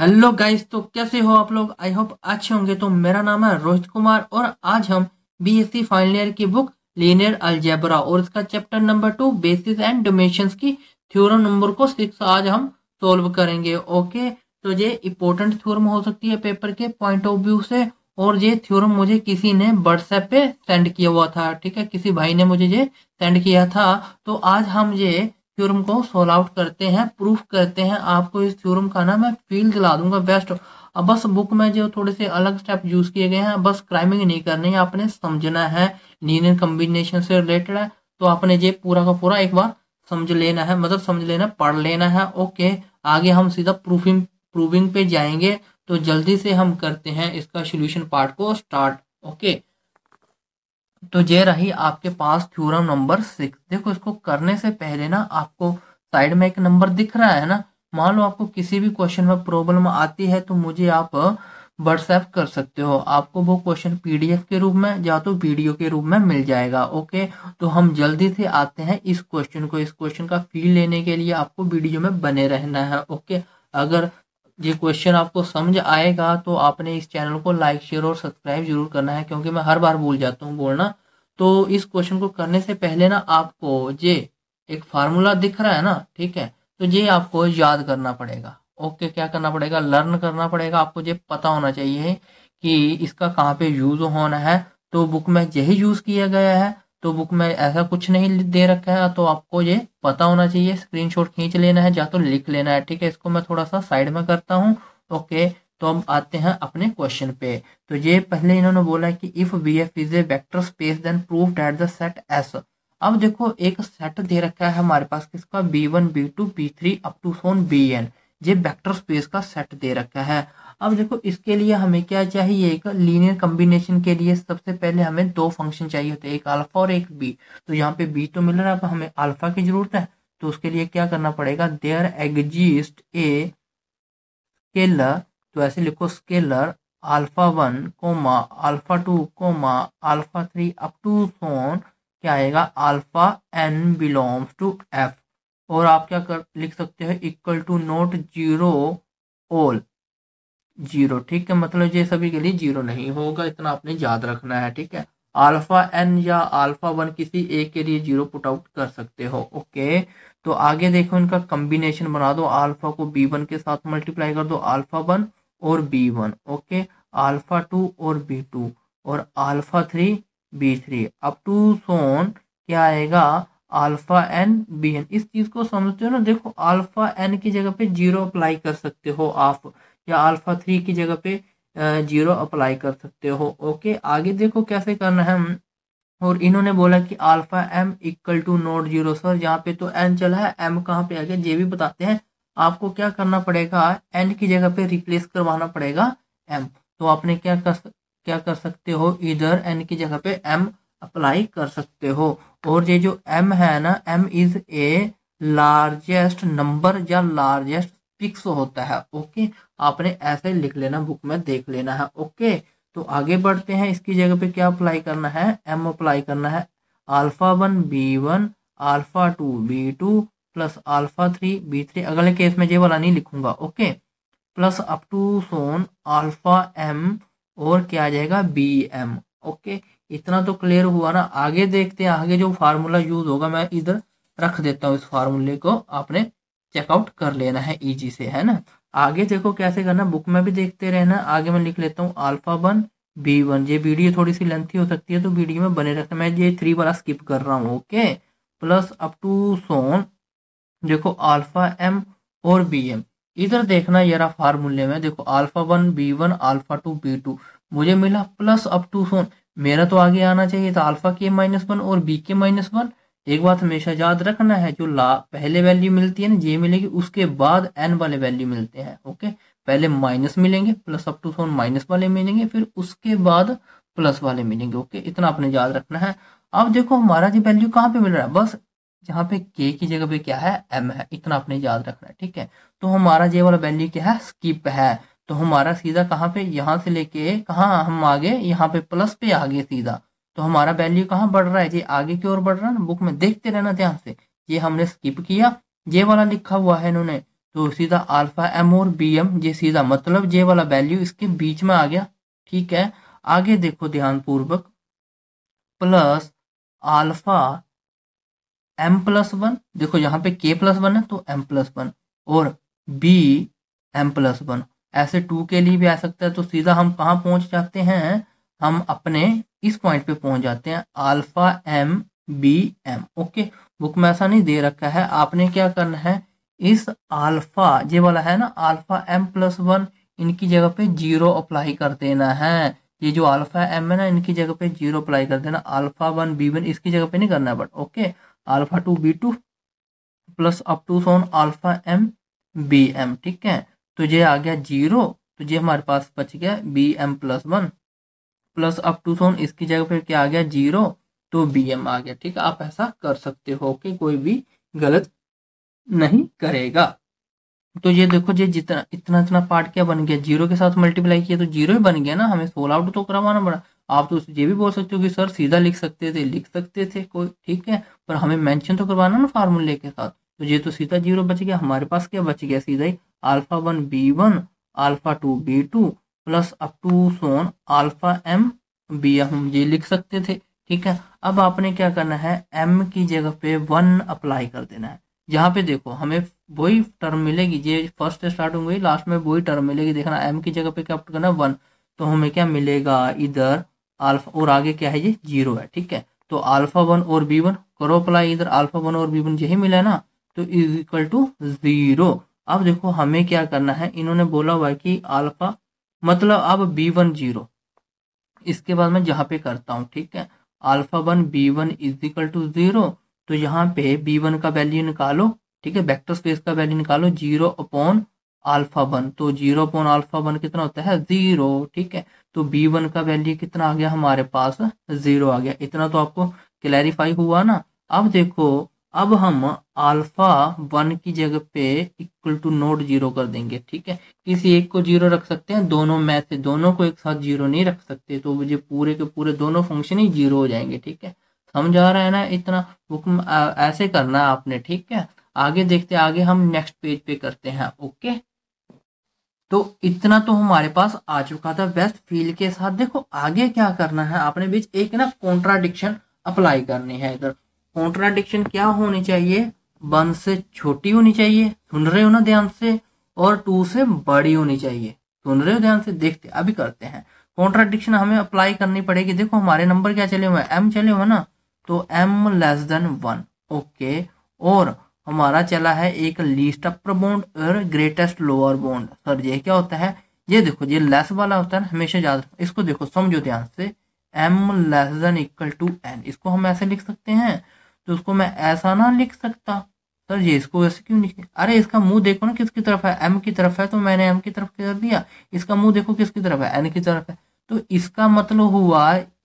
hello guys तो कैसे हो आप लोग आई होप अच्छे होंगे तो मेरा नाम है रोहित कुमार और आज हम बीएससी फाइनल ईयर की बुक लीनियर अलजेबरा और इसका chapter number two basis and dimension की थ्योरम नंबर को सिक्स आज हम सोल्व करेंगे ओके तो ये इंपॉर्टेंट थ्योरम हो सकती है पेपर के पॉइंट ऑफ व्यू से और ये थ्योरम मुझे किसी ने व्हाट्सएप पे सेंड किया हुआ था ठीक है किसी भाई ने मुझे ये सेंड किया था तो आज हम ये थ्योरम को सोल्व आउट करते हैं प्रूफ करते हैं आपको इस थ्योरम का ना मैं फील दिला दूंगा बेस्ट अब बस बुक में जो थोड़े से अलग स्टेप यूज किए गए हैं बस क्राइमिंग नहीं करनी है आपने समझना है लीनियर कम्बिनेशन से रिलेटेड है तो आपने ये पूरा का पूरा एक बार समझ लेना है मतलब समझ लेना पढ़ लेना है ओके आगे हम सीधा प्रूफिंग प्रूविंग पे जाएंगे तो जल्दी से हम करते हैं इसका सोल्यूशन पार्ट को स्टार्ट ओके तो ये रही आपके पास थ्योरम नंबर सिक्स देखो इसको करने से पहले ना आपको साइड में एक नंबर दिख रहा है ना मान लो आपको किसी भी क्वेश्चन में प्रॉब्लम आती है तो मुझे आप व्हाट्सएप कर सकते हो आपको वो क्वेश्चन पीडीएफ के रूप में या तो वीडियो के रूप में मिल जाएगा ओके तो हम जल्दी से आते हैं इस क्वेश्चन को इस क्वेश्चन का फील लेने के लिए आपको वीडियो में बने रहना है ओके अगर ये क्वेश्चन आपको समझ आएगा तो आपने इस चैनल को लाइक शेयर और सब्सक्राइब जरूर करना है क्योंकि मैं हर बार भूल जाता हूँ बोलना तो इस क्वेश्चन को करने से पहले ना आपको ये एक फार्मूला दिख रहा है ना ठीक है तो ये आपको याद करना पड़ेगा ओके क्या करना पड़ेगा लर्न करना पड़ेगा आपको ये पता होना चाहिए कि इसका कहाँ पे यूज होना है तो बुक में यही यूज किया गया है तो बुक में ऐसा कुछ नहीं दे रखा है तो आपको ये पता होना चाहिए स्क्रीनशॉट खींच लेना है या तो लिख लेना है ठीक है इसको मैं थोड़ा सा साइड में करता हूँ ओके तो हम आते हैं अपने क्वेश्चन पे तो ये पहले इन्होंने बोला कि if V F is a vector space then prove that the set S अब देखो एक सेट दे रखा है हमारे पास किसका B one B two B three up to so on B N ये वैक्टर स्पेस का सेट दे रखा है अब देखो इसके लिए हमें क्या चाहिए एक लीनियर कम्बिनेशन के लिए सबसे पहले हमें दो फंक्शन चाहिए होते हैं एक अल्फा और एक बी तो यहाँ पे बी तो मिल रहा है अब हमें अल्फा की जरूरत है तो उसके लिए क्या करना पड़ेगा देयर एग्जिस्ट ए स्केलर तो ऐसे लिखो scalar alpha one comma alpha two comma alpha three up to so on क्या आएगा alpha N belongs to F और आप क्या कर लिख सकते हो equal to not zero all zero ठीक है मतलब ये सभी के लिए जीरो नहीं होगा इतना आपने याद रखना है ठीक है अल्फा एन या अल्फा वन किसी एक के लिए जीरो पुट आउट कर सकते हो ओके तो आगे देखो इनका कम्बिनेशन बना दो अल्फा को बी वन के साथ मल्टीप्लाई कर दो अल्फा वन और B one okay alpha two और बी टू और अल्फा थ्री बी थ्री अब टू सोन क्या आएगा अल्फा एन बी एन इस चीज को समझते हो ना देखो अल्फा एन की जगह पे जीरो अप्लाई कर सकते हो आप या अल्फा थ्री की जगह पे जीरो अप्लाई कर सकते हो ओके आगे देखो कैसे करना है और इन्होंने बोला कि alpha M equal to not zero sir यहाँ पे तो एन चला है एम कहाँ पे आ गया ये भी बताते हैं आपको क्या करना पड़ेगा एन की जगह पे रिप्लेस करवाना पड़ेगा एम तो आपने क्या कर क्या कर सकते हो इधर एन की जगह पे एम अप्लाई कर सकते हो और ये जो एम है ना M is a largest number या लार्जेस्ट फिक्स होता है ओके आपने ऐसे लिख लेना बुक में देख लेना है ओके तो आगे बढ़ते हैं इसकी जगह पे क्या अप्लाई करना है एम अप्लाई करना है alpha one B one alpha two B two plus alpha three B three अगले केस में ये वाला नहीं लिखूंगा okay plus up to so on alpha M और क्या आ जाएगा बी एम ओके इतना तो क्लियर हुआ ना आगे देखते हैं आगे जो फार्मूला यूज होगा मैं इधर रख देता हूँ इस फार्मूले को आपने चेकआउट कर लेना है ईजी से है ना आगे देखो कैसे करना बुक में भी देखते रहना आगे मैं लिख लेता हूँ अल्फा वन बी वन ये वीडियो थोड़ी सी लेंथी हो सकती है तो वीडियो में बने रखना मैं ये थ्री वाला स्किप कर रहा हूँ okay plus up to so on देखो अल्फा एम और बी एम इधर देखना यारा फार्मूले में देखो alpha one B one alpha two B two मुझे मिला प्लस अप टू सोन मेरा तो आगे आना चाहिए था अल्फा के माइनस वन और बी के माइनस वन एक बात हमेशा याद रखना है जो ला पहले वैल्यू मिलती है ना ये मिलेगी उसके बाद एन वाले वैल्यू मिलते हैं ओके पहले माइनस मिलेंगे plus up to so on minus वाले मिलेंगे फिर उसके बाद प्लस वाले मिलेंगे ओके इतना आपने याद रखना है अब देखो हमारा जो वैल्यू कहाँ पे मिल रहा है बस यहाँ पे के की जगह पे क्या है एम है इतना आपने याद रखना है ठीक है तो हमारा जे वाला वैल्यू क्या है स्किप है तो हमारा सीधा कहाँ पे यहाँ से लेके कहा हम आगे यहाँ पे प्लस पे आगे सीधा तो हमारा वैल्यू कहाँ बढ़ रहा है ये आगे की ओर बढ़ रहा है ना बुक में देखते रहना ध्यान से ये हमने स्किप किया ये वाला लिखा हुआ है इन्होंने तो सीधा अल्फा एम और बी एम ये सीधा मतलब ये वाला वैल्यू इसके बीच में आ गया ठीक है आगे देखो ध्यान पूर्वक plus alpha M plus one देखो यहाँ पे के प्लस वन है तो एम प्लस वन और बी एम प्लस वन ऐसे टू के लिए भी आ सकता है तो सीधा हम कहाँ पहुंच जाते हैं हम अपने इस पॉइंट पे पहुंच जाते हैं alpha M B M okay book में ऐसा नहीं दे रखा है आपने क्या करना है इस अल्फा ये वाला है ना अल्फा एम प्लस वन इनकी जगह पे जीरो अप्लाई कर देना है ये जो अल्फा एम है ना इनकी जगह पे जीरो अप्लाई कर देना अल्फा वन बी वन इसकी जगह पे नहीं करना है but okay alpha two B two plus up to so on alpha M B M ठीक है तो ये आ गया जीरो तो ये हमारे पास बच गया B M plus one plus up to so on इसकी जगह फिर क्या आ गया जीरो तो बी एम आ गया ठीक है आप ऐसा कर सकते हो कि कोई भी गलत नहीं करेगा तो ये देखो ये जितना इतना इतना पार्ट क्या बन गया जीरो के साथ मल्टीप्लाई किया तो जीरो ही बन गया ना हमें सोल आउट तो करवाना पड़ा आप तो ये भी बोल सकते हो कि सर सीधा लिख सकते थे लिख सकते थे कोई ठीक है पर हमें मेंशन तो करवाना ना फार्मूले के साथ तो ये तो सीधा जीरो बच गया हमारे पास क्या बच गया सीधा ही alpha one B one alpha two B two plus up to so on alpha M B हम ये लिख सकते थे ठीक है अब आपने क्या करना है एम की जगह पे वन अप्लाई कर देना है यहाँ पे देखो हमें वही टर्म मिलेगी ये फर्स्ट स्टार्ट होंगे लास्ट में वही टर्म मिलेगी देखना एम की जगह पे क्या करना वन तो हमें क्या मिलेगा इधर आल्फा और आगे क्या है ये जीरो है ठीक है तो आल्फा वन और बी वन करो अप्लाई इधर आल्फा वन और बी वन यही मिला ना तो इज इक्वल टू जीरो अब देखो हमें क्या करना है इन्होंने बोला हुआ है कि आल्फा मतलब अब बी वन जीरो इसके बाद मैं जहां पे करता हूँ ठीक है alpha one B one equal to zero तो यहाँ पे बी वन का वैल्यू निकालो ठीक है वेक्टर स्पेस का वैल्यू निकालो जीरो अपॉन अल्फा वन तो जीरो अपॉन अल्फा वन कितना होता है जीरो ठीक है तो बी वन का वैल्यू कितना आ गया हमारे पास जीरो आ गया इतना तो आपको क्लैरिफाई हुआ ना अब देखो अब हम अल्फा वन की जगह पे इक्वल टू नोट जीरो कर देंगे ठीक है किसी एक को जीरो रख सकते हैं दोनों में से दोनों को एक साथ जीरो नहीं रख सकते तो मुझे पूरे के पूरे दोनों फंक्शन ही जीरो हो जाएंगे ठीक है समझ आ रहा है ना इतना हुक्म ऐसे करना है आपने ठीक है आगे देखते आगे हम नेक्स्ट पेज पे करते हैं ओके तो इतना तो हमारे पास आ चुका था बेस्ट फील के साथ देखो आगे क्या करना है आपने बीच एक ना कॉन्ट्राडिक्शन अप्लाई करनी है इधर कॉन्ट्राडिक्शन क्या होनी चाहिए वन से छोटी होनी चाहिए सुन रहे हो ना ध्यान से और टू से बड़ी होनी चाहिए सुन रहे हो ध्यान से देखते अभी करते हैं कॉन्ट्राडिक्शन हमें अप्लाई करनी पड़ेगी देखो हमारे नंबर क्या चले हुए एम चले हुए ना तो M less than one okay और हमारा चला है एक लीस्ट अपर बॉन्ड और ग्रेटेस्ट लोअर बॉन्ड सर ये क्या होता है ये देखो ये लेस वाला होता है ना हमेशा याद इसको देखो समझो ध्यान से M less than equal to N इसको हम ऐसे लिख सकते हैं तो उसको मैं ऐसा ना लिख सकता सर ये इसको वैसे क्यों लिखे अरे इसका मुंह देखो ना किसकी तरफ है एम की तरफ है तो मैंने एम की तरफ कर दिया इसका मुंह देखो किसकी तरफ है एन की तरफ है तो इसका मतलब हुआ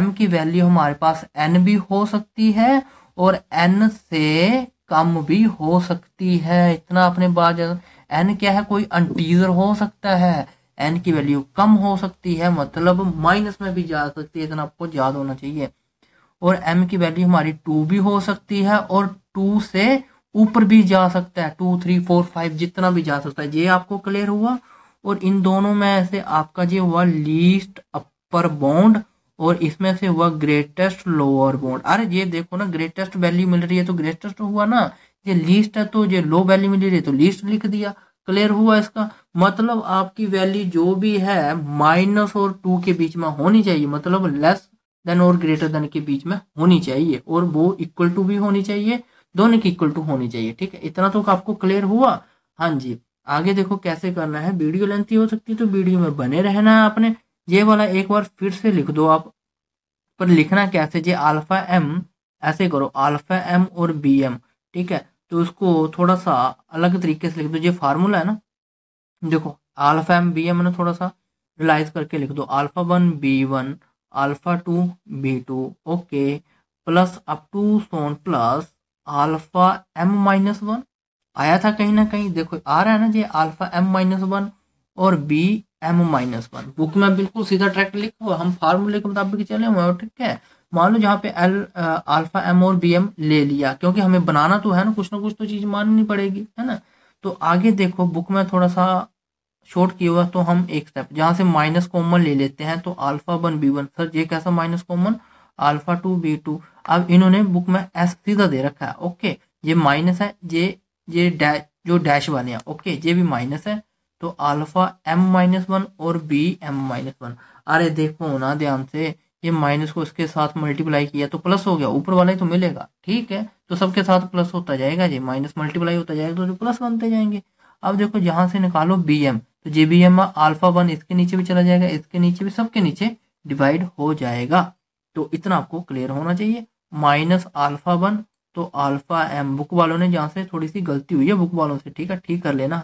एम की वैल्यू हमारे पास एन भी हो सकती है और एन से कम भी हो सकती है इतना अपने बात एन क्या है कोई अंटीजर हो सकता है एन की वैल्यू कम हो सकती है मतलब माइनस में भी जा सकती है इतना आपको याद होना चाहिए और एम की वैल्यू हमारी टू भी हो सकती है और टू से ऊपर भी जा सकता है टू थ्री फोर फाइव जितना भी जा सकता है ये आपको क्लियर हुआ और इन दोनों में से आपका जो हुआ लीस्ट अपर बाउंड और इसमें से हुआ ग्रेटेस्ट लोअर बाउंड अरे ये देखो ना ग्रेटेस्ट वैल्यू मिल रही है तो ग्रेटेस्ट हुआ ना ये लीस्ट है तो ये लो वैल्यू मिल रही है तो लीस्ट लिख दिया क्लियर हुआ इसका मतलब आपकी वैल्यू जो भी है माइनस और टू के बीच में होनी चाहिए मतलब लेस देन और ग्रेटर देन के बीच में होनी चाहिए और वो इक्वल टू भी होनी चाहिए दोनों की इक्वल टू होनी चाहिए ठीक है इतना तो आपको क्लियर हुआ हाँ जी आगे देखो कैसे करना है वीडियो ही हो सकती है तो वीडियो में बने रहना है आपने ये वाला एक बार फिर से लिख दो आप पर लिखना कैसे जे अल्फा एम ऐसे करो अल्फा एम और बी एम ठीक है तो उसको थोड़ा सा अलग तरीके से लिख दो ये फार्मूला है ना देखो अल्फा एम बी एम ना थोड़ा सा रिलाइज करके लिख दो alpha one B one two B two okay plus up to so on plus alpha M minus one आया था कहीं ना कहीं देखो आ रहा है ना जी आल्फा एम माइनस वन और B M minus one book में बिल्कुल सीधा ट्रैक्ट लिखो हम फार्मूले के मुताबिक चले हुए ठीक है मान लो जहाँ पे एल आल्फा एम और बी एम ले लिया क्योंकि हमें बनाना तो है ना कुछ ना कुछ तो चीज़ माननी पड़ेगी है ना तो आगे देखो बुक में थोड़ा सा शॉर्ट किया हुआ तो हम एक स्टेप जहां से माइनस कॉमन ले लेते हैं तो alpha one B one sir ये कैसा minus common alpha two B two अब इन्होंने बुक में एस सीधा दे रखा है ओके ये माइनस है ये ये डैश जो डैश वाले हैं ओके ये भी माइनस है तो अल्फा एम माइनस वन और बी एम माइनस वन अरे देखो ना ध्यान से ये माइनस को इसके साथ मल्टीप्लाई किया तो प्लस हो गया ऊपर वाला ही तो मिलेगा ठीक है तो सबके साथ प्लस होता जाएगा ये माइनस मल्टीप्लाई होता जाएगा तो जो प्लस बनते जाएंगे अब देखो जहां से निकालो बी एम तो जेबीएम अल्फा वन इसके नीचे भी चला जाएगा इसके नीचे भी सबके नीचे डिवाइड हो जाएगा तो इतना आपको क्लियर होना चाहिए माइनस आल्फा वन तो आल्फा एम बुक वालों ने जहाँ से थोड़ी सी गलती हुई है बुक वालों से ठीक है ठीक कर लेना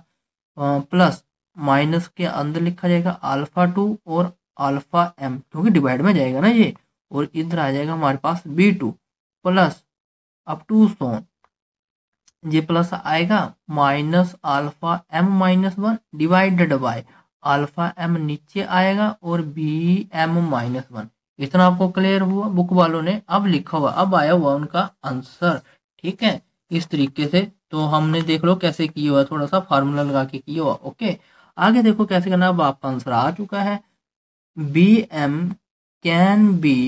प्लस माइनस के अंदर लिखा जाएगा अल्फा टू और अल्फा एम क्योंकि डिवाइड में जाएगा ना ये और इधर आ जाएगा हमारे पास B two plus up to so on J plus आएगा minus alpha M minus one divided by alpha M नीचे आएगा और बी एम माइनस वन इतना आपको क्लियर हुआ बुक वालों ने अब लिखा हुआ अब आया हुआ उनका आंसर ठीक है इस तरीके से तो हमने देख लो कैसे किया हुआ थोड़ा सा फार्मूला लगा के किया हुआ ओके आगे देखो कैसे करना अब आपका आंसर आ चुका है B M can be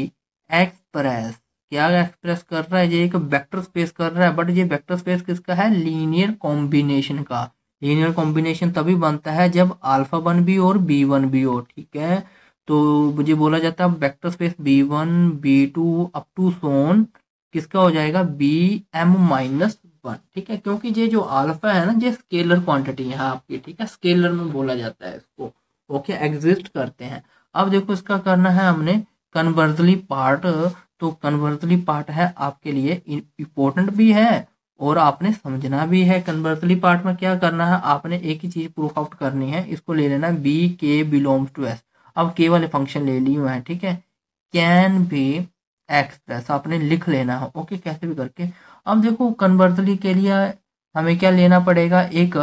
express क्या एक्सप्रेस कर रहा है ये एक वेक्टर स्पेस कर रहा है बट ये वेक्टर स्पेस किसका है लीनियर कॉम्बिनेशन का लीनियर कॉम्बिनेशन तभी बनता है जब अल्फा वन भी और बी वन भी हो ठीक है तो मुझे बोला जाता है vector space B one B two up to so on किसका हो जाएगा बी एम माइनस वन ठीक है क्योंकि ये जो अल्फा है ना ये स्केलर क्वांटिटी है आपकी ठीक है स्केलर में बोला जाता है इसको ओके एग्जिस्ट करते हैं अब देखो इसका करना है हमने कन्वर्जली पार्ट तो कन्वर्तली पार्ट है आपके लिए इम्पोर्टेंट भी है और आपने समझना भी है कन्वर्तली पार्ट में क्या करना है आपने एक ही चीज़ प्रूफ आउट करनी है इसको ले लेना बी के बिलोंग्स टू एस अब के वाले फंक्शन ले ली हैं ठीक है कैन बी एक्सप्रेस आपने लिख लेना है ओके कैसे भी करके अब देखो कन्वर्तली के लिए हमें क्या लेना पड़ेगा एक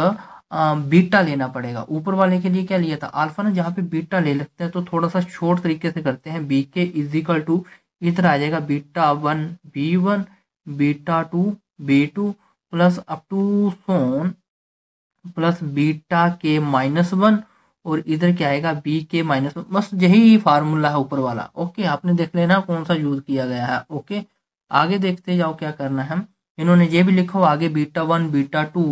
बीटा लेना पड़ेगा ऊपर वाले के लिए क्या लिया था अल्फा ना जहाँ पे बीटा ले लेते हैं तो थोड़ा सा शॉर्ट तरीके से करते हैं बी के इजिकल टू इस तरह आ जाएगा beta one B one beta two B two plus up to so on plus beta K minus one और इधर क्या आएगा बी के माइनस वन बस यही फार्मूला है ऊपर वाला ओके आपने देख लेना कौन सा यूज किया गया है ओके आगे देखते जाओ क्या करना है इन्होंने ये भी लिखो आगे beta one beta two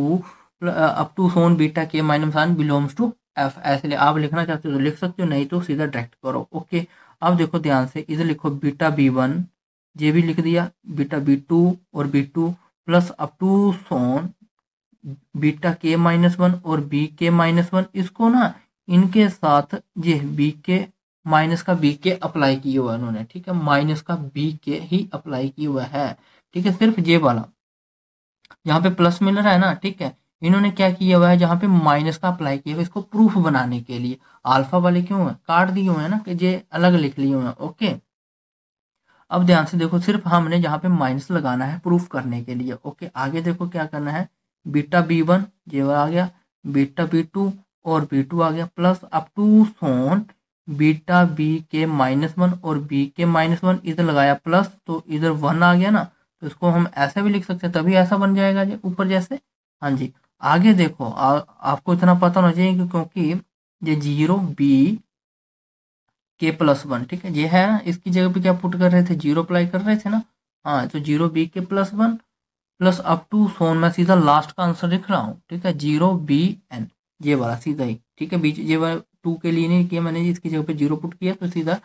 up to so on beta K minus one belongs to F ऐसे आप लिखना चाहते हो तो लिख सकते हो नहीं तो सीधा डायरेक्ट करो ओके अब देखो ध्यान से इधर लिखो बीटा बी वन ये भी लिख दिया बीटा बी टू और B two plus up to so on beta K minus one और बी के माइनस वन इसको ना इनके साथ ये बी के माइनस का बी के अप्लाई किया हुआ है उन्होंने ठीक है माइनस का बी के ही अप्लाई किया हुआ है ठीक है सिर्फ ये वाला यहाँ पे प्लस मिल रहा है ना ठीक है इन्होंने क्या किया हुआ है जहाँ पे माइनस का अप्लाई किया हुआ इसको प्रूफ बनाने के लिए अल्फा वाले क्यों है काट दिए हुए हैं ना कि ये अलग लिख लिए हुए हैं ओके अब ध्यान से देखो सिर्फ हमने यहाँ पे माइनस लगाना है प्रूफ करने के लिए ओके आगे देखो क्या करना है बीटा बी वन ये आ गया बीटा बी टू और बी टू आ गया plus up to so on beta B K minus one और बी के माइनस वन इधर लगाया प्लस तो इधर वन आ गया ना तो इसको हम ऐसा भी लिख सकते हैं तभी ऐसा बन जाएगा ऊपर जैसे हाँ जी आगे देखो आ, आपको इतना पता होना चाहिए क्योंकि ये zero B K plus one ठीक है ये है ना इसकी जगह पे क्या पुट कर रहे थे जीरो अप्लाई कर रहे थे ना हाँ तो zero B K plus one plus up to so on मैं सीधा लास्ट का आंसर लिख रहा हूँ ठीक है जीरो बी एन ये वाला सीधा ही ठीक है बीच ये वाला टू के लिए नहीं किया मैंने इसकी जगह पे जीरो पुट किया तो सीधा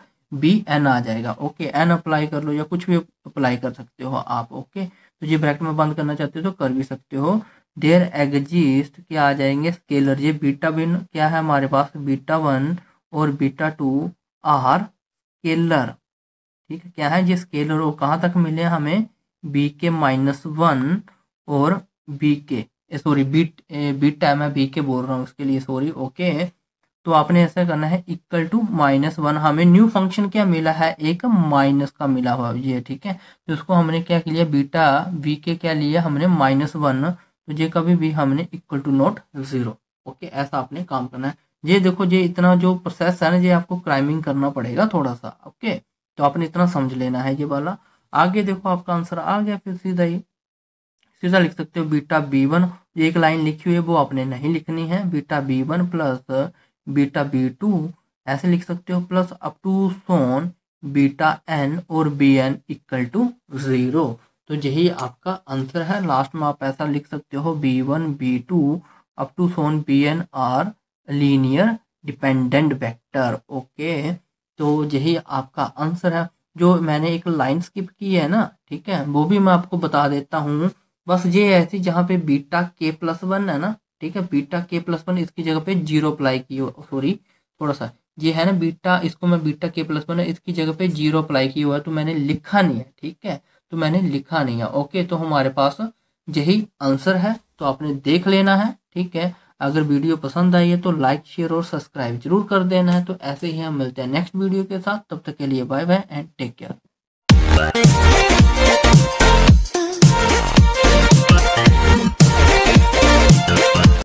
बी एन आ जाएगा ओके एन अप्लाई कर लो या कुछ भी अप्लाई कर सकते हो आप ओके तो ये ब्रैकेट में बंद करना चाहते हो तो कर भी सकते हो देर एग्जिस्ट क्या आ जाएंगे स्केलर ये बीटा बिन क्या है हमारे पास बीटा वन और बीटा टू आर स्केलर ठीक है क्या है ये स्केलर और कहाँ तक मिले हमें बी के माइनस वन और B K sorry B B time है बी के बोल रहा हूँ उसके लिए सॉरी ओके तो आपने ऐसा करना है इक्वल टू माइनस वन हमें न्यू फंक्शन क्या मिला है एक माइनस का मिला हुआ ये ठीक है तो उसको हमने क्या लिया बीटा वी के क्या लिया हमने माइनस वन तो ये कभी भी हमने equal to not zero okay ऐसा आपने काम करना है ये देखो ये इतना जो प्रोसेस है ना ये आपको क्राइमिंग करना पड़ेगा थोड़ा सा ओके तो आपने इतना समझ लेना है ये वाला आगे देखो आपका आंसर आ गया फिर सीधा ही सीधा लिख सकते हो बीटा बी वन एक लाइन लिखी हुई है वो आपने नहीं लिखनी है beta B one plus beta B two ऐसे लिख सकते हो plus up to so on beta N और B N equal to zero तो यही आपका आंसर है लास्ट में आप ऐसा लिख सकते हो B one B two up to so on B N are linear dependent vector okay तो यही आपका आंसर है जो मैंने एक लाइन स्किप की है ना ठीक है वो भी मैं आपको बता देता हूँ बस ये ऐसी जहाँ पे बीटा के प्लस वन है ना ठीक है बीटा के प्लस वन इसकी जगह पे जीरो अप्लाई की सॉरी थोड़ा सा ये है ना बीटा इसको मैं बीटा के प्लस वन है इसकी जगह पे जीरो अप्लाई किया हुआ है तो मैंने लिखा नहीं है ठीक है तो मैंने लिखा नहीं है ओके तो हमारे पास यही आंसर है तो आपने देख लेना है ठीक है अगर वीडियो पसंद आई है तो लाइक शेयर और सब्सक्राइब जरूर कर देना है तो ऐसे ही हम मिलते हैं नेक्स्ट वीडियो के साथ तब तक के लिए bye bye and take care